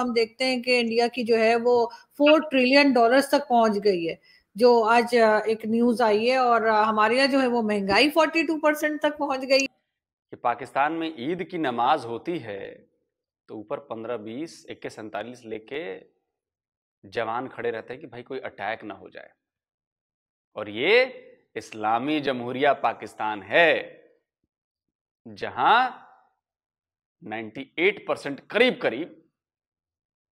हम देखते हैं कि इंडिया की जो है वो फोर ट्रिलियन डॉलर्स तक पहुंच गई है जो आज एक न्यूज आई है और हमारे यहाँ जो है वो महंगाई फोर्टी टू परसेंट तक पहुंच गई कि पाकिस्तान में ईद की नमाज होती है तो ऊपर पंद्रह बीस इक्कीस सैंतालीस लेके जवान खड़े रहते हैं कि भाई कोई अटैक ना हो जाए और ये इस्लामी जमहूरिया पाकिस्तान है जहां 98 परसेंट करीब करीब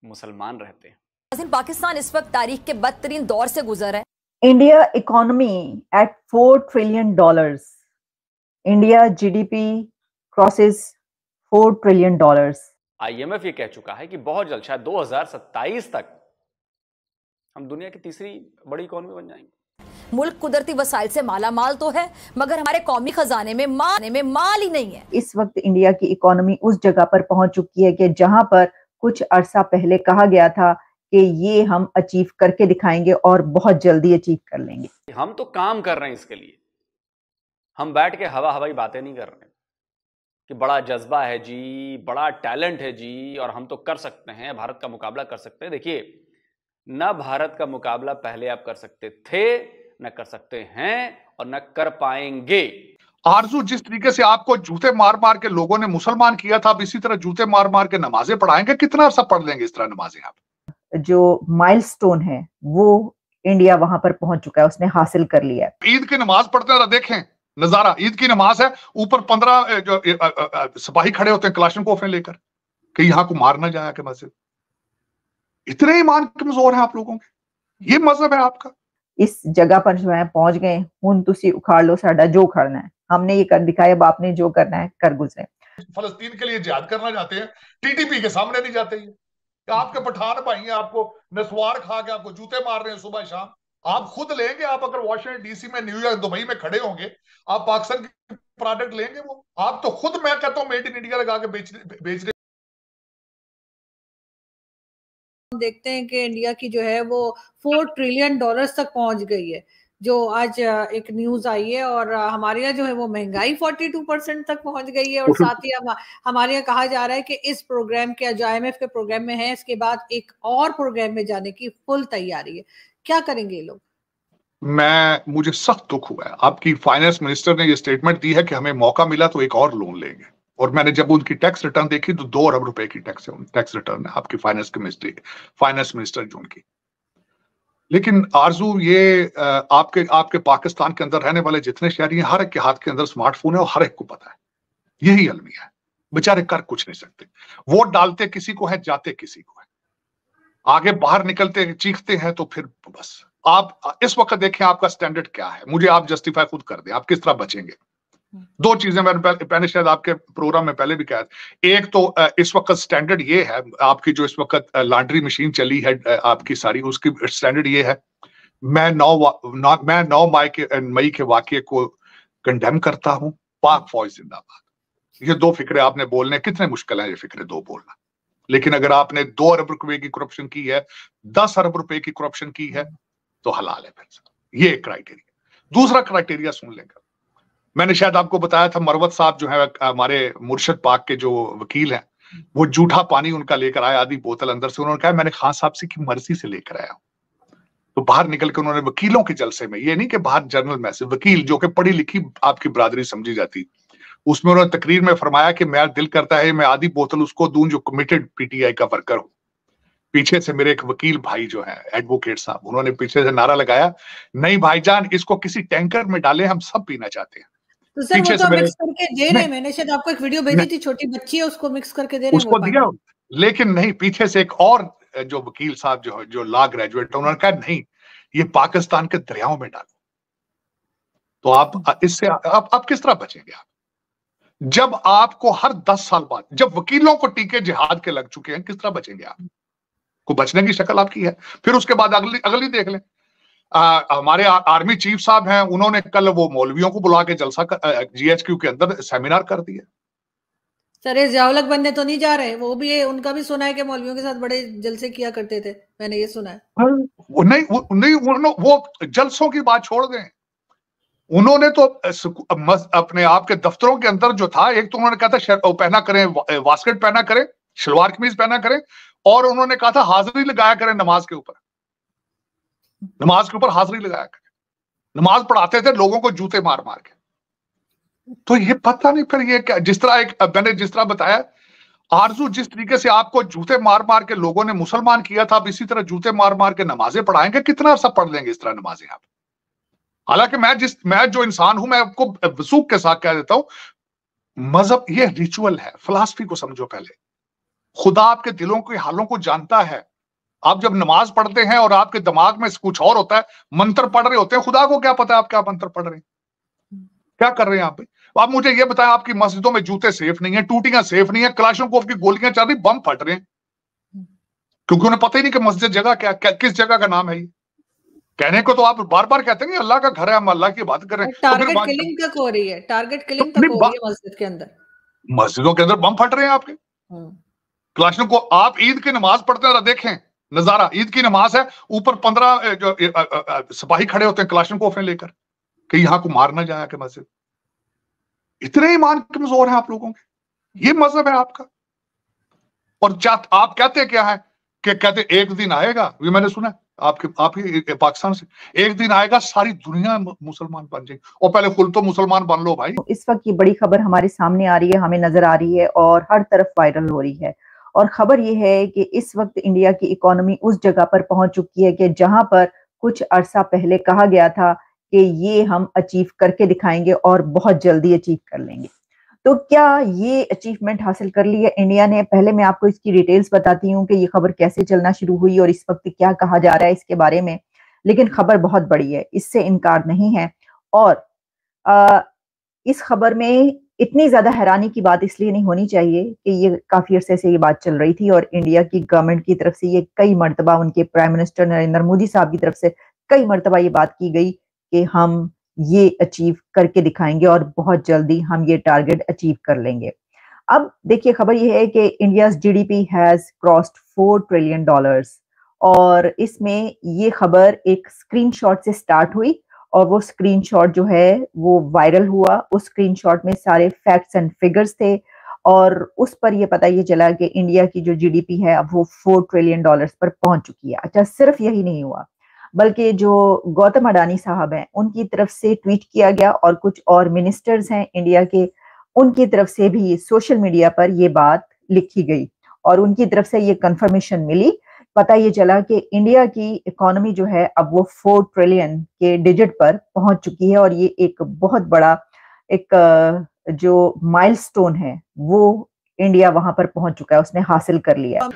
मुसलमान रहते हैं पाकिस्तान इस वक्त तारीख के बदतरीन दौर से गुजर है India economy at four trillion dollars India GDP crosses four trillion dollars IMF ये कह चुका है कि बहुत जल्द शायद 2027 तक हम दुनिया की तीसरी बड़ी इकोनॉमी बन जाएंगे मुल्क कुदरती वसाइल से माला माल तो है मगर हमारे कौमी खजाने में माल में माल ही नहीं है इस वक्त इंडिया की इकोनॉमी उस जगह पर पहुंच चुकी है कि जहां पर कुछ अरसा पहले कहा गया था कि ये हम अचीव करके दिखाएंगे और बहुत जल्दी अचीव कर लेंगे हम तो काम कर रहे हैं इसके लिए हम बैठ के हवा हवाई बातें नहीं कर रहे कि बड़ा जज्बा है जी बड़ा टैलेंट है जी और हम तो कर सकते हैं भारत का मुकाबला कर सकते हैं देखिए ना भारत का मुकाबला पहले आप कर सकते थे न कर सकते हैं और न कर पाएंगे आरजू जिस तरीके से आपको जूते मार मार के लोगों ने मुसलमान किया था अब इसी तरह जूते मार मार के नमाजें पढ़ाएंगे कितना सब पढ़ लेंगे इस तरह नमाजें आप जो माइलस्टोन है वो इंडिया वहां पर पहुंच चुका है उसने हासिल कर लिया ईद की नमाज पढ़ते हैं देखें नजारा ईद की नमाज है ऊपर पंद्रह सिपाही खड़े होते हैं क्लाशन कोफे लेकर कि यहाँ को मार ना जाए मस्जिद इतने ईमान कमजोर है आप लोगों के ये मजहब है आपका इस जगह पर जो है पहुंच गए हूं तुम उखाड़ लो ਸਾਡਾ जो उखाड़ना है हमने ये कर दिखाया अब आपने जो करना है कर गुजरे फलस्तीन के लिए जिहाद करना चाहते हैं टीटीपी के सामने नहीं जाते ये आपके पठान भाई हैं आपको नसवार खा के आपको जूते मार रहे हैं सुबह शाम आप खुद लेंगे आप अगर वॉशिंगटन डीसी में न्यूयॉर्क दुबई में खड़े होंगे आप पाकिस्तान के प्रोडक्ट लेंगे वो आप तो खुद मैं कहता हूँ मेड इन इंडिया लगा के बेच बेच देखते हैं कि इंडिया की जो है वो फोर ट्रिलियन डॉलर्स तक पहुंच गई है जो आज एक न्यूज आई है और हमारे यहाँ जो है वो महंगाई 42 परसेंट तक पहुंच गई है और साथ ही हम हमारे यहाँ कहा जा रहा है कि इस प्रोग्राम के जो आई के प्रोग्राम में है इसके बाद एक और प्रोग्राम में जाने की फुल तैयारी है क्या करेंगे लोग मैं मुझे सख्त दुख हुआ है आपकी फाइनेंस मिनिस्टर ने ये स्टेटमेंट दी है कि हमें मौका मिला तो एक और लोन लेंगे और मैंने जब उनकी टैक्स रिटर्न देखी तो दो अरब रुपए की टैक्स टैक्स रिटर्न है आपकी फाइनेंस मिनिस्ट्री फाइनेंस मिनिस्टर जो उनकी लेकिन आरजू ये आपके आपके पाकिस्तान के अंदर रहने वाले जितने शहरी हैं हर एक के हाथ के अंदर स्मार्टफोन है और हर एक को पता है यही अलमिया है बेचारे कर कुछ नहीं सकते वोट डालते किसी को है जाते किसी को है आगे बाहर निकलते चीखते हैं तो फिर बस आप इस वक्त देखें आपका स्टैंडर्ड क्या है मुझे आप जस्टिफाई खुद कर दें आप किस तरह बचेंगे दो चीजें मैंने मैंने शायद आपके प्रोग्राम में पहले भी कहा एक तो इस वक्त स्टैंडर्ड ये है आपकी जो इस वक्त लॉन्ड्री मशीन चली है आपकी सारी उसकी स्टैंडर्ड ये है मैं नौ ना, मैं नौ मई के मई के वाक्य को कंडेम करता हूं पाक फौज जिंदाबाद ये दो फिक्रे आपने बोलने कितने मुश्किल है ये फिक्रे दो बोलना लेकिन अगर आपने दो अरब रुपए की करप्शन की है दस अरब रुपए की करप्शन की है तो हलाल है फिर ये क्राइटेरिया दूसरा क्राइटेरिया सुन लेंगे मैंने शायद आपको बताया था मरवत साहब जो है हमारे मुर्शद पाक के जो वकील हैं वो जूठा पानी उनका लेकर आया आधी बोतल अंदर से उन्होंने कहा मैंने खान साहब से की मर्जी से लेकर आया तो बाहर निकल के उन्होंने वकीलों के जलसे में ये नहीं कि बाहर जर्नल में से वकील जो कि पढ़ी लिखी आपकी बरादरी समझी जाती उसमें उन्होंने तकरीर में फरमाया कि मैं दिल करता है मैं आधी बोतल उसको दूं जो कमिटेड पीटीआई का वर्कर हूं पीछे से मेरे एक वकील भाई जो है एडवोकेट साहब उन्होंने पीछे से नारा लगाया नहीं भाईजान इसको किसी टैंकर में डाले हम सब पीना चाहते हैं तो सर वो तो मिक्स करके दे रहे हैं मैंने शायद आपको एक वीडियो भेजी थी छोटी बच्ची है उसको मिक्स करके दे रहे उसको दिया लेकिन नहीं पीछे से एक और जो वकील साहब जो जो लॉ ग्रेजुएट है उन्होंने कहा नहीं ये पाकिस्तान के दरियाओं में डालो तो आप इससे आप, आप किस तरह बचेंगे आप जब आपको हर दस साल बाद जब वकीलों को टीके जिहाद के लग चुके हैं किस तरह बचेंगे आप को बचने की शक्ल आपकी है फिर उसके बाद अगली अगली देख लें आ, हमारे आ, आर्मी चीफ साहब हैं उन्होंने कल वो मौलवियों को बुला के जलसा जीएचक्यू के अंदर सेमिनार कर दिया सर जावलक बंदे तो नहीं जा रहे वो भी उनका भी सुना है कि मौलवियों के साथ बड़े जलसे किया करते थे मैंने ये सुना है वो नहीं वो, नहीं वो, वो जलसों की बात छोड़ दें उन्होंने तो अपने आप के दफ्तरों के अंदर जो था एक तो उन्होंने कहा था पहना करें वास्केट पहना करें शलवार कमीज पहना करें और उन्होंने कहा था हाजिरी लगाया करें नमाज के ऊपर नमाज के ऊपर हाजरी लगाया करें नमाज पढ़ाते थे लोगों को जूते मार मार के तो ये पता नहीं फिर ये क्या जिस तरह एक मैंने जिस तरह बताया आरजू जिस तरीके से आपको जूते मार मार के लोगों ने मुसलमान किया था आप इसी तरह जूते मार मार के नमाजें पढ़ाएंगे कितना सब पढ़ लेंगे इस तरह नमाजें आप हालांकि मैं जिस मैं जो इंसान हूं मैं आपको वसूख के साथ कह देता हूं मजहब ये रिचुअल है फिलासफी को समझो पहले खुदा आपके दिलों के हालों को जानता है आप जब नमाज पढ़ते हैं और आपके दिमाग में कुछ और होता है मंत्र पढ़ रहे होते हैं खुदा को क्या पता है आप क्या मंत्र पढ़ रहे हैं क्या कर रहे हैं आप आप मुझे ये बताएं आपकी मस्जिदों में जूते सेफ नहीं है टूटियां सेफ नहीं है क्लाशों को आपकी गोलियां चल रही बम फट रहे हैं क्योंकि उन्हें पता ही नहीं कि मस्जिद जगह क्या, क्या किस जगह का नाम है ये कहने को तो आप बार बार कहते हैं अल्लाह का घर है हम अल्लाह की बात कर रहे हैं टारगेट किलिंग तक हो रही है टारगेट किलिंग तक हो रही है मस्जिद के अंदर मस्जिदों के अंदर बम फट रहे हैं आपके हम्म। क्लाशों को आप ईद की नमाज पढ़ते हैं देखें नजारा ईद की नमाज है ऊपर पंद्रह सिपाही खड़े होते हैं क्लाशन कोफे लेकर कि यहां को मारना जाए कि मस्जिद इतने ईमान कमजोर हैं आप लोगों के ये मजहब है आपका और आप कहते क्या है कि कहते एक दिन आएगा ये मैंने सुना आपके आप ही पाकिस्तान से एक दिन आएगा सारी दुनिया मुसलमान बन जाएगी और पहले खुल तो मुसलमान बन लो भाई इस वक्त ये बड़ी खबर हमारे सामने आ रही है हमें नजर आ रही है और हर तरफ वायरल हो रही है और खबर यह है कि इस वक्त इंडिया की इकोनॉमी उस जगह पर पहुंच चुकी है कि जहां पर कुछ अरसा पहले कहा गया था कि ये हम अचीव करके दिखाएंगे और बहुत जल्दी अचीव कर लेंगे तो क्या ये अचीवमेंट हासिल कर ली है इंडिया ने पहले मैं आपको इसकी डिटेल्स बताती हूँ कि ये खबर कैसे चलना शुरू हुई और इस वक्त क्या कहा जा रहा है इसके बारे में लेकिन खबर बहुत बड़ी है इससे इनकार नहीं है और आ, इस खबर में इतनी ज्यादा हैरानी की बात इसलिए नहीं होनी चाहिए कि ये काफी अरसे से ये बात चल रही थी और इंडिया की गवर्नमेंट की तरफ से ये कई मरतबा उनके प्राइम मिनिस्टर नरेंद्र मोदी साहब की तरफ से कई मरतबा ये बात की गई कि हम ये अचीव करके दिखाएंगे और बहुत जल्दी हम ये टारगेट अचीव कर लेंगे अब देखिए खबर यह है कि India G D P has crossed four trillion dollar और इसमें ये खबर एक स्क्रीनशॉट से स्टार्ट हुई और वो स्क्रीनशॉट जो है वो वायरल हुआ उस स्क्रीनशॉट में सारे फैक्ट्स एंड फिगर्स थे और उस पर ये पता ये चला कि इंडिया की जो जीडीपी है अब वो फोर ट्रिलियन डॉलर्स पर पहुंच चुकी है अच्छा सिर्फ यही नहीं हुआ बल्कि जो गौतम अडानी साहब हैं उनकी तरफ से ट्वीट किया गया और कुछ और मिनिस्टर्स हैं इंडिया के उनकी तरफ से भी सोशल मीडिया पर ये बात लिखी गई और उनकी तरफ से ये कंफर्मेशन मिली पता ये चला कि इंडिया की इकोनॉमी जो है अब वो फोर ट्रिलियन के डिजिट पर पहुंच चुकी है और ये एक बहुत बड़ा एक जो माइलस्टोन है वो इंडिया वहां पर पहुंच चुका है उसने हासिल कर लिया